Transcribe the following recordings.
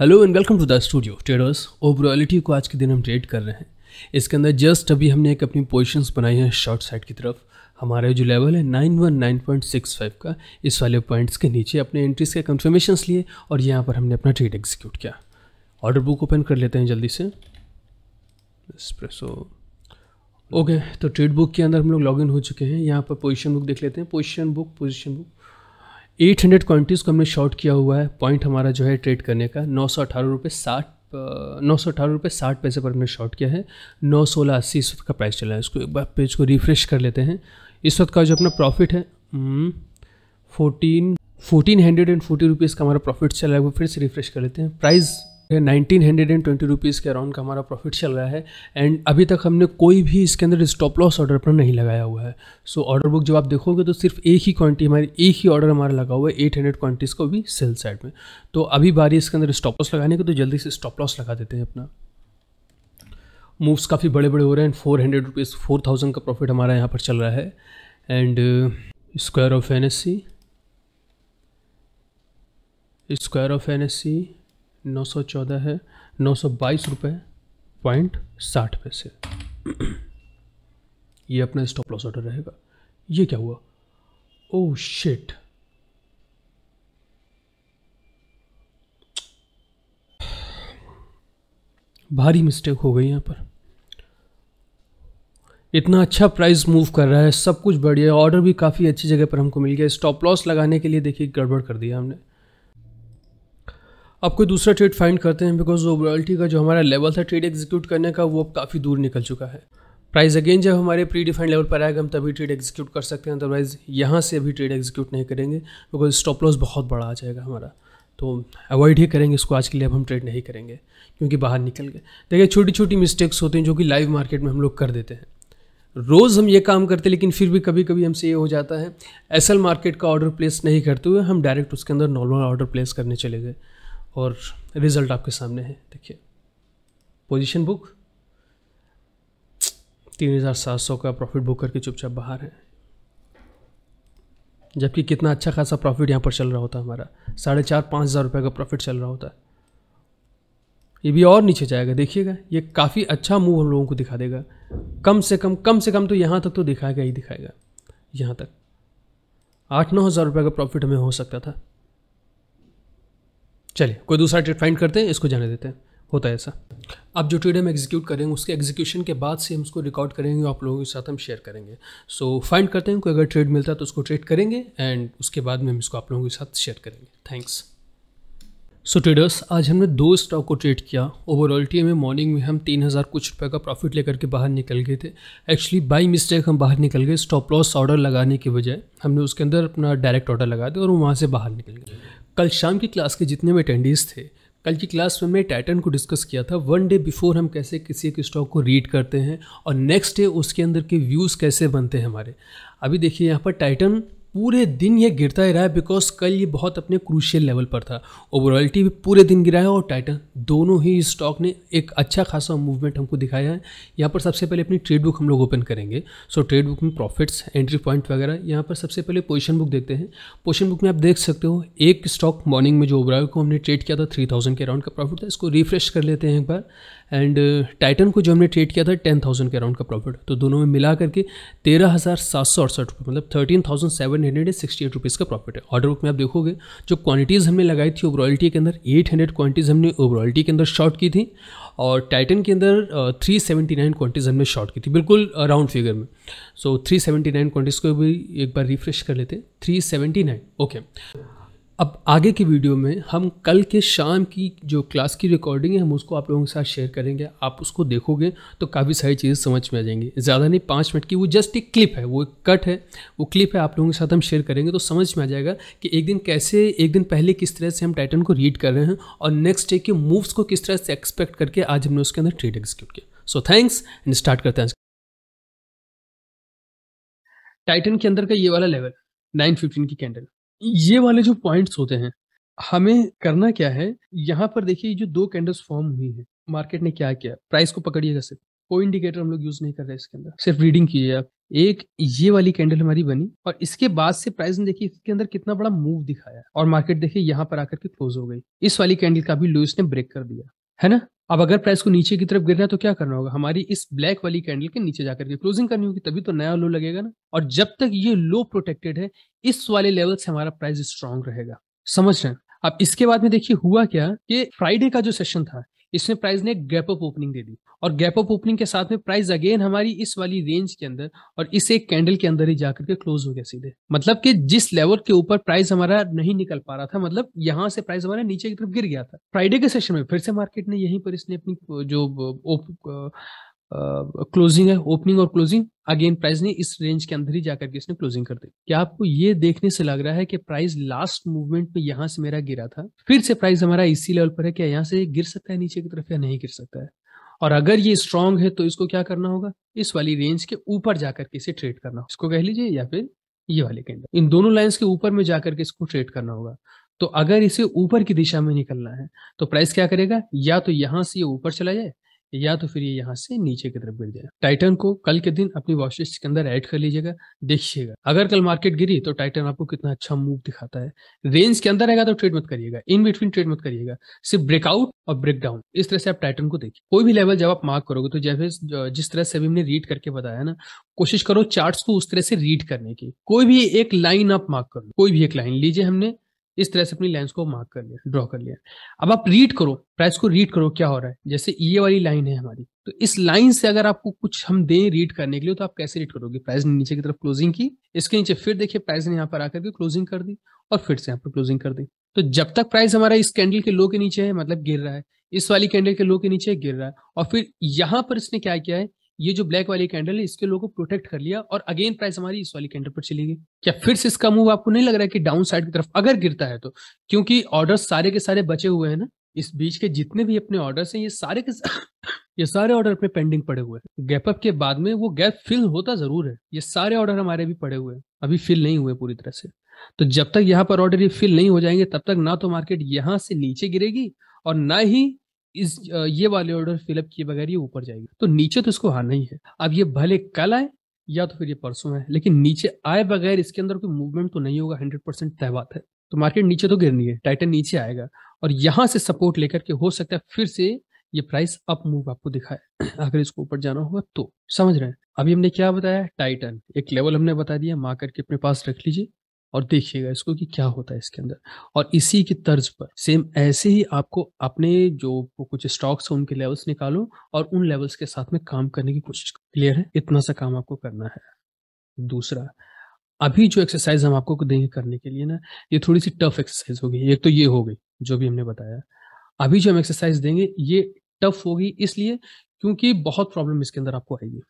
hello and welcome to the studio traders ओवरऑलिटी को आज के दिन हम ट्रेड कर रहे हैं इसके अंदर जस्ट अभी हमने एक अपनी पोजीशंस बनाई हैं शॉर्ट साइड की तरफ हमारा जो लेवल है 919.65 का इस वाले पॉइंट्स के नीचे अपने एंट्रीज के कन्फर्मेशंस लिए और यहाँ पर हमने अपना ट्रेड एग्जीक्यूट किया ऑर्डर बुक ओपन कर लेते हैं जल्दी से एक्सप्रेसो ओके तो ट्रेड बुक के अंदर हम लोग लॉगिन हो चुके हैं यहाँ पर पोजीशन बुक देख लेते हैं position book position book at hundred quantities को हमने शॉर्ट किया हुआ है पॉइंट हमारा जो है ट्रेड करने का नौ सौ अठारह रुपये साठ नौ सौ अठारह रुपये साठ पैसे पर हमने शॉर्ट किया है नौ सोलह अस्सी इस वक्त का प्राइस चला है इसको एक बार पेज को रिफ्रेश कर लेते हैं इस वक्त का जो अपना प्रॉफिट है hmm, fourteen fourteen hundred and forty rupees का हमारा प्रॉफिट चला है वो फिर से रिफ्रेश कर लेते हैं price nineteen hundred and twenty rupees के अराउंड का हमारा प्रॉफिट चल रहा है एंड अभी तक हमने कोई भी इसके अंदर स्टॉप लॉस ऑर्डर पर नहीं लगाया हुआ है सो ऑर्डर बुक जब आप देखोगे तो सिर्फ एक ही क्वांटिटी हमारी एक ही ऑर्डर हमारा लगा हुआ है एट हंड्रेड क्वांटिटीज़ को भी सेल साइड में तो अभी बारी इसके अंदर स्टॉप लॉस लगाने की तो जल्दी से स्टॉप लॉस लगा देते हैं अपना मूव्स काफ़ी बड़े बड़े हो रहे हैं four hundred rupees four thousand का प्रॉफिट हमारा यहाँ पर चल रहा है and square off N S C square off N S C नौ सौ चौदह है नौ सौ बाईस रुपये पॉइंट साठ पैसे ये अपना स्टॉप लॉस ऑर्डर रहेगा ये क्या हुआ ओ oh, शिट भारी मिस्टेक हो गई यहाँ पर इतना अच्छा प्राइस मूव कर रहा है सब कुछ बढ़िया ऑर्डर भी काफ़ी अच्छी जगह पर हमको मिल गया स्टॉप लॉस लगाने के लिए देखिए गड़बड़ कर दिया हमने अब कोई दूसरा ट्रेड फाइंड करते हैं बिकॉज ओवरऑल्टी का जो हमारा लेवल था ट्रेड एग्जीक्यूट करने का वो अब काफ़ी दूर निकल चुका है प्राइस अगेन जब हमारे प्री डिफाइंड लेवल पर आएगा हम तभी ट्रेड एग्जीक्यूट कर सकते हैं अदरवाइज़ यहाँ से अभी ट्रेड एग्जीक्यूट नहीं करेंगे बिकॉज स्टॉप लॉस बहुत बड़ा आ जाएगा हमारा तो अवॉइड ही करेंगे इसको आज के लिए अब हम ट्रेड नहीं करेंगे क्योंकि बाहर निकल गए देखिए छोटी छोटी मिस्टेक्स होती हैं जो कि लाइव मार्केट में हम लोग कर देते हैं रोज़ हम ये काम करते हैं लेकिन फिर भी कभी कभी हमसे ये हो जाता है एसल मार्केट का ऑर्डर प्लेस नहीं करते हुए हम डायरेक्ट उसके अंदर नॉर्मल ऑर्डर प्लेस करने चले गए और रिज़ल्ट आपके सामने है देखिए पोजीशन बुक तीन हज़ार सात सौ का प्रॉफिट बुक करके चुपचाप बाहर है जबकि कितना अच्छा खासा प्रॉफिट यहाँ पर चल रहा होता हमारा साढ़े चार पाँच हज़ार रुपये का प्रॉफिट चल रहा होता है ये भी और नीचे जाएगा देखिएगा ये काफ़ी अच्छा मूव हम लोगों को दिखा देगा कम से कम कम से कम तो यहाँ तक तो दिखाएगा ही दिखाएगा यहाँ तक आठ नौ हज़ार रुपये का प्रॉफिट हमें हो सकता था चलिए कोई दूसरा ट्रेड फाइंड करते हैं इसको जाने देते हैं होता है ऐसा अब जो ट्रेड हम एग्जीक्यूट करेंगे उसके एग्जीक्यूशन के बाद से हम उसको रिकॉर्ड करेंगे आप लोगों के साथ हम शेयर करेंगे सो so, फाइंड करते हैं कोई अगर ट्रेड मिलता है तो उसको ट्रेड करेंगे एंड उसके बाद में हम इसको आप लोगों के साथ शेयर करेंगे थैंक्स सो so, ट्रेडर्स आज हमने दो स्टॉक को ट्रेड किया ओवरऑल टी में मॉर्निंग में हम तीन हज़ार कुछ रुपए का प्रॉफिट लेकर के बाहर निकल गए थे एक्चुअली बाई मिस्टेक हम बाहर निकल गए स्टॉप लॉस ऑर्डर लगाने की बजाय हमने उसके अंदर अपना डायरेक्ट ऑर्डर लगा दिया और वहाँ से बाहर निकल गए कल शाम की क्लास के जितने भी अटेंडीज थे कल की क्लास में मैं टाइटन को डिस्कस किया था वन डे बिफोर हम कैसे किसी एक स्टॉक को रीड करते हैं और नेक्स्ट डे उसके अंदर के व्यूज़ कैसे बनते हैं हमारे अभी देखिए यहाँ पर टाइटन पूरे दिन ये गिरता ही रहा है बिकॉज कल ये बहुत अपने क्रूशियल लेवल पर था ओवरऑल टी भी पूरे दिन गिरा है और टाइटन दोनों ही स्टॉक ने एक अच्छा खासा मूवमेंट हमको दिखाया है यहाँ पर सबसे पहले अपनी ट्रेड बुक हम लोग ओपन करेंगे सो ट्रेड बुक में प्रॉफिट्स एंट्री पॉइंट वगैरह यहाँ पर सबसे पहले पोजिशन बुक देखते हैं पोजिशन बुक में आप देख सकते हो एक स्टॉक मॉर्निंग में जो ओवरऑल को हमने ट्रेड किया था थ्री थाउजेंड के अराउंड का प्रॉफिट था इसको रिफ्रेश कर लेते हैं एक बार एंड टाइटन को जो हमने ट्रेड किया था टेन थाउजेंड के अराउंड का प्रॉफिट तो दोनों में मिला करके तेरह हज़ार सात सौ अड़सठ रुपये मतलब thirteen thousand seven one hundred and sixty eight rupees का प्रॉफिट है ऑर्डर बुक में आप देखोगे जो क्वांटिटीज़ हमने लगाई थी ओवरऑल्टी के अंदर एट हंड्रेड क्वांटिटीज़ हमने ओवरऑल्टी के अंदर शॉर्ट की थी और टाइटन के अंदर थ्री सेवेंटी नाइन क्वांटिटीज़ हमने शॉर्ट की थी बिल्कुल राउंड फिगर में so three seventy nine quantities को भी एक बार रिफ्रेश कर लेते हैं थ्री सेवेंटी नाइन ओके अब आगे की वीडियो में हम कल के शाम की जो क्लास की रिकॉर्डिंग है हम उसको आप लोगों के साथ शेयर करेंगे आप उसको देखोगे तो काफ़ी सारी चीज़ें समझ में आ जाएंगी ज़्यादा नहीं पाँच मिनट की वो जस्ट एक क्लिप है वो एक कट है वो क्लिप है आप लोगों के साथ हम शेयर करेंगे तो समझ में आ जाएगा कि एक दिन कैसे एक दिन पहले किस तरह से हम टाइटन को रीड कर रहे हैं और नेक्स्ट डे के मूव्स को किस तरह से एक्सपेक्ट करके आज हमने उसके अंदर ट्रेड एग्जीक्यूट किया सो थैंक्स एंड स्टार्ट करते हैं टाइटन के अंदर का ये वाला लेवल नाइन फिफ्टीन की कैंडल ये वाले जो पॉइंट्स होते हैं हमें करना क्या है यहाँ पर देखिए जो दो कैंडल्स फॉर्म हुई है मार्केट ने क्या किया प्राइस को पकड़िएगा सिर्फ कोई इंडिकेटर हम लोग यूज नहीं कर रहे इसके अंदर सिर्फ रीडिंग कीजिए आप एक ये वाली कैंडल हमारी बनी और इसके बाद से प्राइस ने देखिए इसके अंदर कितना बड़ा मूव दिखाया और मार्केट देखिए यहाँ पर आकर के क्लोज हो गई इस वाली कैंडल का भी लुइस ने ब्रेक कर दिया है ना अब अगर प्राइस को नीचे की तरफ गिरना है तो क्या करना होगा हमारी इस ब्लैक वाली कैंडल के नीचे जाकर के क्लोजिंग करनी होगी तभी तो नया लो लगेगा ना और जब तक ये लो प्रोटेक्टेड है इस वाले लेवल से हमारा प्राइस स्ट्रांग रहेगा समझ रहे हैं अब इसके बाद में देखिए हुआ क्या कि फ्राइडे का जो सेशन था इसमें प्राइस ने गैप अप ओपनिंग दे दी और गैप अप ओपनिंग के साथ में प्राइस अगेन हमारी इस वाली रेंज के अंदर और इस एक कैंडल के अंदर ही जाकर के क्लोज हो गया सीधे मतलब कि जिस लेवल के ऊपर प्राइस हमारा नहीं निकल पा रहा था मतलब यहाँ से प्राइस हमारा नीचे की तरफ गिर गया था फ्राइडे के सेशन में फिर से मार्केट ने यहीं पर इसने अपनी जो क्लोजिंग है ओपनिंग और क्लोजिंग अगेन प्राइस ने इस रेंज के अंदर ही जाकर के इसने क्लोजिंग कर दी क्या आपको ये देखने से लग रहा है कि प्राइस लास्ट मूवमेंट में यहां से मेरा गिरा था फिर से प्राइस हमारा इसी लेवल पर है क्या यहाँ से गिर सकता है नीचे की तरफ या नहीं गिर सकता है और अगर ये स्ट्रांग है तो इसको क्या करना होगा इस वाली रेंज के ऊपर जाकर के इसे ट्रेड करना इसको कह लीजिए या फिर ये वाले कैंडल इन दोनों लाइन के ऊपर में जाकर के इसको ट्रेड करना होगा तो अगर इसे ऊपर की दिशा में निकलना है तो प्राइस क्या करेगा या तो यहां से ये ऊपर चला जाए या तो फिर ये यहाँ से नीचे की तरफ गिर जाए टाइटन को कल के दिन अपनी वॉच के अंदर ऐड कर लीजिएगा देखिएगा अगर कल मार्केट गिरी तो टाइटन आपको कितना अच्छा मूव दिखाता है रेंज के अंदर रहेगा तो ट्रेड मत करिएगा इन बिटवीन ट्रेड मत करिएगा सिर्फ ब्रेकआउट और ब्रेकडाउन इस तरह से आप टाइटन को देखिए कोई भी लेवल जब आप मार्क करोगे तो जैसे जिस तरह से अभी हमने रीड करके बताया ना कोशिश करो चार्ट को उस तरह से रीड करने की कोई भी एक लाइन आप मार्क करो कोई भी एक लाइन लीजिए हमने इस तरह से अपनी लाइन्स को मार्क कर लिया ड्रॉ कर लिया अब आप रीड करो प्राइस को रीड करो क्या हो रहा है जैसे ये वाली लाइन है हमारी तो इस लाइन से अगर आपको कुछ हम दें रीड करने के लिए तो आप कैसे रीड करोगे प्राइस ने नीचे की तरफ क्लोजिंग की इसके नीचे फिर देखिए प्राइस ने यहाँ पर आकर के क्लोजिंग कर दी और फिर से यहाँ पर क्लोजिंग कर दी तो जब तक प्राइस हमारा इस कैंडल के लो के नीचे है मतलब गिर रहा है इस वाली कैंडल के लो के नीचे गिर रहा है और फिर यहाँ पर इसने क्या किया है ये जो ब्लैक वाली कैंडल है इसके लोगों को प्रोटेक्ट कर लिया और अगेन प्राइस हमारी इस वाली कैंडल पर चली गई क्या फिर से इसका मूव आपको नहीं लग रहा है कि डाउन साइड की तरफ अगर गिरता है तो क्योंकि ऑर्डर सारे के सारे बचे हुए हैं ना इस बीच के जितने भी अपने ऑर्डर हैं ये सारे के ये सारे ऑर्डर अपने पेंडिंग पड़े हुए हैं गैप अप के बाद में वो गैप फिल होता जरूर है ये सारे ऑर्डर हमारे भी पड़े हुए हैं अभी फिल नहीं हुए पूरी तरह से तो जब तक यहाँ पर ऑर्डर ये फिल नहीं हो जाएंगे तब तक ना तो मार्केट यहाँ से नीचे गिरेगी और ना ही इस ये वाले ऑर्डर फिलअप किए बगैर ये ऊपर जाएगी तो नीचे तो इसको आना ही है अब ये भले कल आए या तो फिर ये परसों है लेकिन नीचे आए बगैर इसके अंदर कोई मूवमेंट तो नहीं होगा हंड्रेड परसेंट तय बात है तो मार्केट नीचे तो गिरनी है टाइटन नीचे आएगा और यहाँ से सपोर्ट लेकर के हो सकता है फिर से ये प्राइस अप मूव आपको दिखाए अगर इसको ऊपर जाना होगा तो समझ रहे हैं अभी हमने क्या बताया टाइटन एक लेवल हमने बता दिया मार करके अपने पास रख लीजिए और देखिएगा इसको कि क्या होता है इसके अंदर और इसी की तर्ज पर सेम ऐसे ही आपको अपने जो कुछ स्टॉक्स हैं उनके लेवल्स निकालो और उन लेवल्स के साथ में काम करने की कोशिश क्लियर है इतना सा काम आपको करना है दूसरा अभी जो एक्सरसाइज हम आपको देंगे करने के लिए ना ये थोड़ी सी टफ एक्सरसाइज होगी एक तो ये हो गई जो भी हमने बताया अभी जो हम एक्सरसाइज देंगे ये टफ होगी इसलिए क्योंकि बहुत प्रॉब्लम इसके अंदर आपको आएगी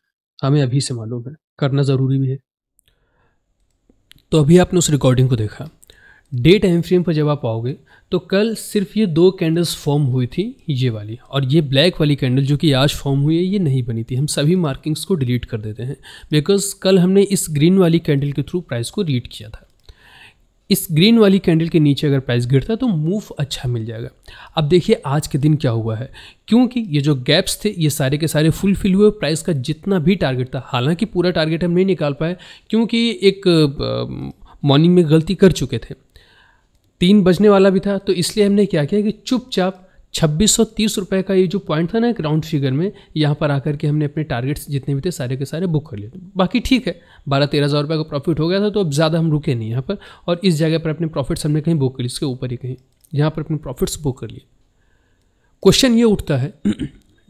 हमें अभी से मालूम है करना ज़रूरी भी है तो अभी आपने उस रिकॉर्डिंग को देखा डे टाइम फ्रेम पर जब आप आओगे तो कल सिर्फ ये दो कैंडल्स फॉर्म हुई थी ये वाली और ये ब्लैक वाली कैंडल जो कि आज फॉर्म हुई है ये नहीं बनी थी हम सभी मार्किंग्स को डिलीट कर देते हैं बिकॉज कल हमने इस ग्रीन वाली कैंडल के थ्रू प्राइस को रीड किया था इस ग्रीन वाली कैंडल के नीचे अगर प्राइस गिरता तो मूव अच्छा मिल जाएगा अब देखिए आज के दिन क्या हुआ है क्योंकि ये जो गैप्स थे ये सारे के सारे फुलफिल हुए प्राइस का जितना भी टारगेट था हालांकि पूरा टारगेट हम नहीं निकाल पाए क्योंकि एक मॉर्निंग में गलती कर चुके थे तीन बजने वाला भी था तो इसलिए हमने क्या किया कि चुपचाप छब्बीस सौ तीस रुपये का ये जो पॉइंट था ना एक राउंड फिगर में यहाँ पर आकर के हमने अपने टारगेट्स जितने भी थे सारे के सारे बुक कर लिए बाकी ठीक है बारह तेरह हज़ार रुपये का प्रॉफिट हो गया था तो अब ज़्यादा हम रुके नहीं यहाँ पर और इस जगह पर अपने प्रॉफिट्स हमने कहीं बुक कर लिए इसके ऊपर ही कहीं यहाँ पर अपने प्रॉफिट्स बुक कर लिए क्वेश्चन ये उठता है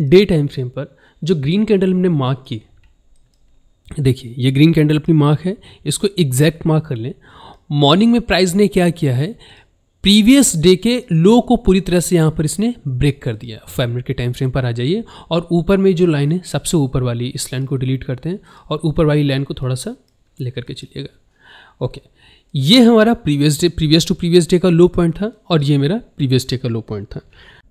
डे टाइम फ्रेम पर जो ग्रीन कैंडल हमने मार्क की देखिए ये ग्रीन कैंडल अपनी मार्क है इसको एग्जैक्ट मार्क कर लें मॉर्निंग में प्राइस ने क्या किया है प्रीवियस डे के लो को पूरी तरह से यहाँ पर इसने ब्रेक कर दिया फाइव मिनट के टाइम फ्रेम पर आ जाइए और ऊपर में जो लाइन है सबसे ऊपर वाली इस लाइन को डिलीट करते हैं और ऊपर वाली लाइन को थोड़ा सा लेकर के चलिएगा ओके ये हमारा previous day previous to previous day का लो पॉइंट था और ये मेरा प्रीवियस डे का लो पॉइंट था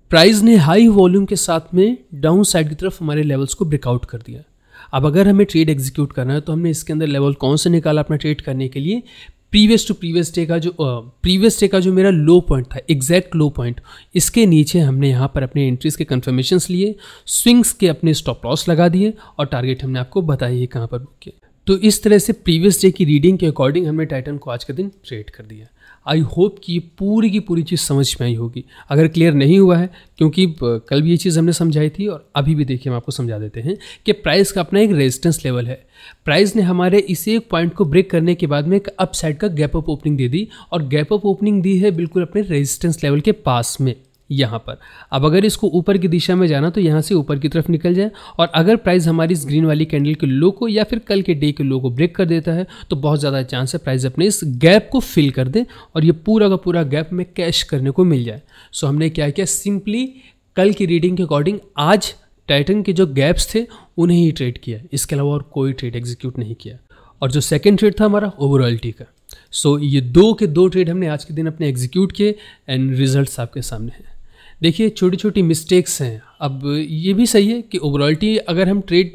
प्राइस ने हाई वॉल्यूम के साथ में डाउन साइड की तरफ हमारे लेवल्स को ब्रेकआउट कर दिया अब अगर हमें ट्रेड एग्जीक्यूट करना है तो हमने इसके अंदर लेवल कौन से निकाला अपना ट्रेड करने के लिए प्रीवियस टू प्रीवियस डे का जो प्रीवियस डे का जो मेरा लो पॉइंट था एग्जैक्ट लो पॉइंट इसके नीचे हमने यहाँ पर अपने एंट्रीज के कन्फर्मेशंस लिए स्विंग्स के अपने स्टॉप लॉस लगा दिए और टारगेट हमने आपको बताया कहाँ पर बुक किया तो इस तरह से प्रीवियस डे की रीडिंग के अकॉर्डिंग हमने टाइटन को आज का दिन ट्रेड कर दिया आई होप कि ये पूरी की पूरी चीज़ समझ में आई होगी अगर क्लियर नहीं हुआ है क्योंकि कल भी ये चीज़ हमने समझाई थी और अभी भी देखिए हम आपको समझा देते हैं कि प्राइस का अपना एक रेजिस्टेंस लेवल है प्राइस ने हमारे इसी एक पॉइंट को ब्रेक करने के बाद में एक अप साइड का गैप अप ओपनिंग दे दी और गैप अप ओपनिंग दी है बिल्कुल अपने रेजिस्टेंस लेवल के पास में यहाँ पर अब अगर इसको ऊपर की दिशा में जाना तो यहाँ से ऊपर की तरफ निकल जाए और अगर प्राइस हमारी इस ग्रीन वाली कैंडल के लो को या फिर कल के डे के लो को ब्रेक कर देता है तो बहुत ज़्यादा चांस है प्राइस अपने इस गैप को फिल कर दे और ये पूरा का पूरा गैप में कैश करने को मिल जाए सो हमने क्या किया सिंपली कल की रीडिंग के अकॉर्डिंग आज टाइटन के जो गैप्स थे उन्हें ही ट्रेड किया इसके अलावा और कोई ट्रेड एग्जीक्यूट नहीं किया और जो सेकेंड ट्रेड था हमारा ओवरऑल टी का सो so, ये दो के दो ट्रेड हमने आज के दिन अपने एग्जीक्यूट किए एंड रिजल्ट्स आपके सामने हैं देखिए छोटी छोटी मिस्टेक्स हैं अब ये भी सही है कि ओवरऑल्टी अगर हम ट्रेड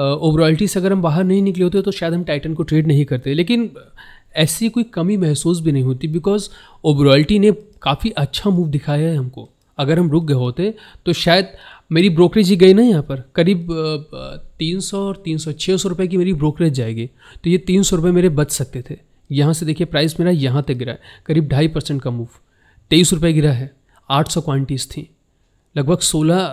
ओवरऑल्टी से अगर हम बाहर नहीं निकले होते तो शायद हम टाइटन को ट्रेड नहीं करते लेकिन ऐसी कोई कमी महसूस भी नहीं होती बिकॉज ओवरऑल्टी ने काफ़ी अच्छा मूव दिखाया है हमको अगर हम रुक गए होते तो शायद मेरी ब्रोकरेज ही गई ना यहाँ पर करीब तीन सौ और तीन सौ छः सौ रुपये की मेरी ब्रोकरेज जाएगी तो ये तीन सौ रुपये मेरे बच सकते थे यहाँ से देखिए प्राइस मेरा यहाँ तक गिरा है करीब ढाई परसेंट का मूव तेईस रुपये गिरा है आठ सौ क्वान्टीज थी लगभग सोलह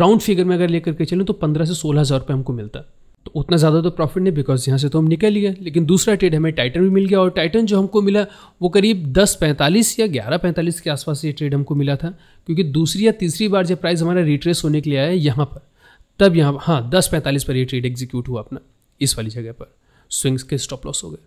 राउंड फिगर में अगर लेकर के चलें तो पंद्रह से सोलह हज़ार रुपये हमको मिलता तो उतना ज़्यादा तो प्रॉफिट नहीं बिकॉज यहाँ से तो हम निकल गए लेकिन दूसरा ट्रेड हमें टाइटन भी मिल गया और टाइटन जो हमको मिला वो करीब दस पैंतालीस या ग्यारह पैंतालीस के आसपास ये ट्रेड हमको मिला था क्योंकि दूसरी या तीसरी बार जब प्राइस हमारा रिट्रेस होने के लिए आया यहाँ पर तब यहाँ हाँ दस पैंतालीस पर ये ट्रेड एग्जीक्यूट हुआ अपना इस वाली जगह पर स्विंग्स के स्टॉप लॉस हो गए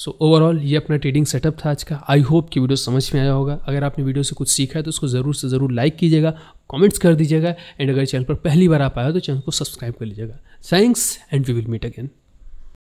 सो so, ओवरऑल ये अपना ट्रेडिंग सेटअप था आज का आई होप कि वीडियो समझ में आया होगा अगर आपने वीडियो से कुछ सीखा है तो उसको ज़रूर से ज़रूर लाइक कीजिएगा कमेंट्स कर दीजिएगा एंड अगर चैनल पर पहली बार आप आए हो तो चैनल को सब्सक्राइब कर लीजिएगा thanks and we will meet again